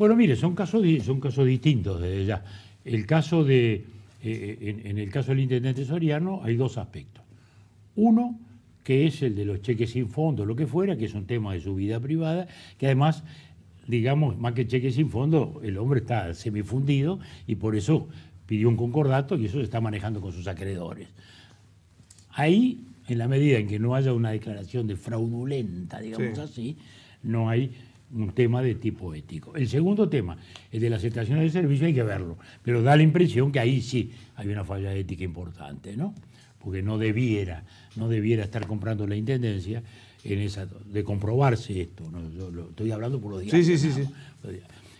Bueno, mire, son casos, son casos distintos desde ya. El caso de, eh, eh, en, el caso del intendente Soriano hay dos aspectos. Uno, que es el de los cheques sin fondo, lo que fuera, que es un tema de su vida privada, que además, digamos, más que cheques sin fondo, el hombre está semifundido y por eso pidió un concordato y eso se está manejando con sus acreedores. Ahí, en la medida en que no haya una declaración de fraudulenta, digamos así, no hay un tema de tipo ético. El segundo tema, el de la aceptación de servicio, hay que verlo, pero da la impresión que ahí sí hay una falla ética importante, ¿no? Porque no debiera, no debiera estar comprando la intendencia en esa de comprobarse esto. Yo lo estoy hablando por los días. Sí, sí, sí,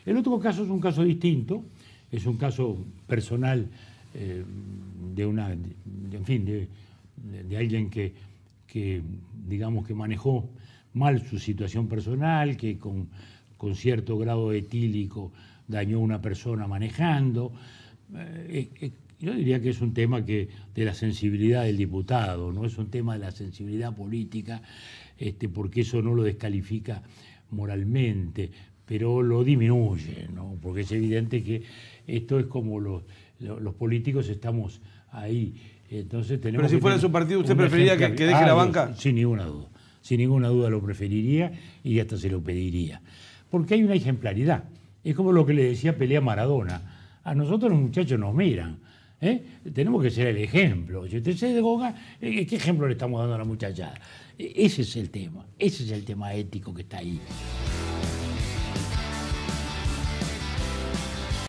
El otro caso es un caso distinto, es un caso personal eh, de una, en fin, de, alguien que, que, digamos, que manejó mal su situación personal, que con, con cierto grado etílico dañó a una persona manejando. Eh, eh, eh, yo diría que es un tema que, de la sensibilidad del diputado, no es un tema de la sensibilidad política, este, porque eso no lo descalifica moralmente, pero lo disminuye, ¿no? porque es evidente que esto es como los, los políticos estamos ahí. Entonces tenemos pero si fuera su partido, ¿usted preferiría que, que deje la banca? Sin ninguna duda sin ninguna duda lo preferiría y hasta se lo pediría. Porque hay una ejemplaridad. Es como lo que le decía Pelea Maradona. A nosotros los muchachos nos miran. ¿eh? Tenemos que ser el ejemplo. Si usted se desgoga, ¿eh? ¿qué ejemplo le estamos dando a la muchachada? E-, ese es el tema. Ese es el tema ético que está ahí.